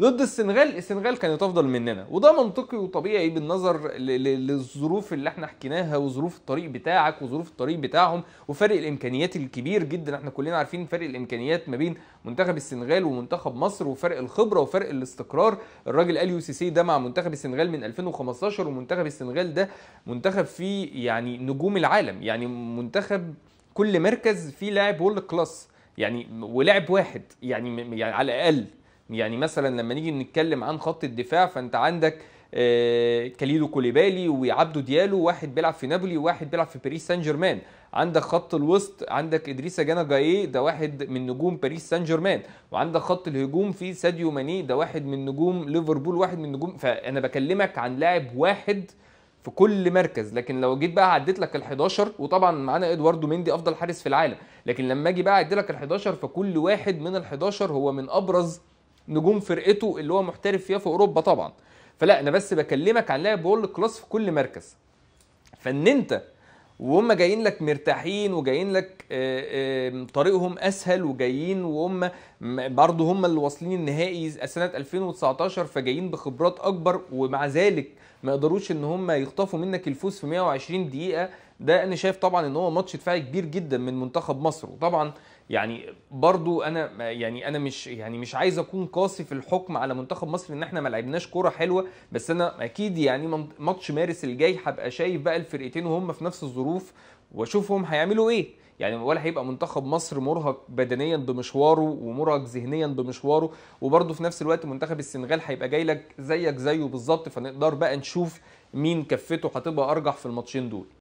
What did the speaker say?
ضد السنغال السنغال كانت افضل مننا وده منطقي وطبيعي بالنظر للظروف اللي احنا حكيناها وظروف الطريق بتاعك وظروف الطريق بتاعهم وفرق الامكانيات الكبير جدا احنا كلنا عارفين فرق الامكانيات ما بين منتخب السنغال ومنتخب مصر وفرق الخبره وفرق الاستقرار الراجل يو سي سي ده مع منتخب السنغال من 2015 ومنتخب السنغال ده منتخب فيه يعني نجوم العالم يعني منتخب كل مركز فيه لاعب وورلد كلاس يعني ولاعب واحد يعني, يعني على الاقل يعني مثلا لما نيجي نتكلم عن خط الدفاع فانت عندك آه، كاليدو كوليبالي وعبدو ديالو واحد بيلعب في نابولي وواحد بيلعب في باريس سان جيرمان عندك خط الوسط عندك ادريس جانا جايه ده واحد من نجوم باريس سان جيرمان وعندك خط الهجوم في ساديو ماني ده واحد من نجوم ليفربول واحد من نجوم فانا بكلمك عن لاعب واحد في كل مركز لكن لو جيت بقى عديت لك ال11 وطبعا معانا ادواردو مندي افضل حارس في العالم لكن لما اجي بقى اعد لك ال11 فكل واحد من ال11 هو من ابرز نجوم فرقته اللي هو محترف فيها في اوروبا طبعا فلا انا بس بكلمك عن لاعب وورلد كلاس في كل مركز فان انت وهم جايين لك مرتاحين وجايين لك آه، طريقهم اسهل وجايين وهم برضه هم اللي واصلين النهائي سنه 2019 فجايين بخبرات اكبر ومع ذلك ما يقدروش ان هم يخطفوا منك الفوز في 120 دقيقه ده انا شايف طبعا ان هو ماتش دفاعي كبير جدا من منتخب مصر وطبعا يعني برضو انا يعني انا مش يعني مش عايز اكون قاسي في الحكم على منتخب مصر ان احنا ما لعبناش كوره حلوه بس انا اكيد يعني ماتش مارس الجاي هبقى شايف بقى الفرقتين وهم في نفس الظروف واشوفهم هيعملوا ايه يعني ولا هيبقى منتخب مصر مرهق بدنيا بمشواره ومرهق ذهنيا بمشواره وبرضه في نفس الوقت منتخب السنغال هيبقى جاي لك زيك زيه بالظبط فنقدر بقى نشوف مين كفته هتبقى ارجح في الماتشين دول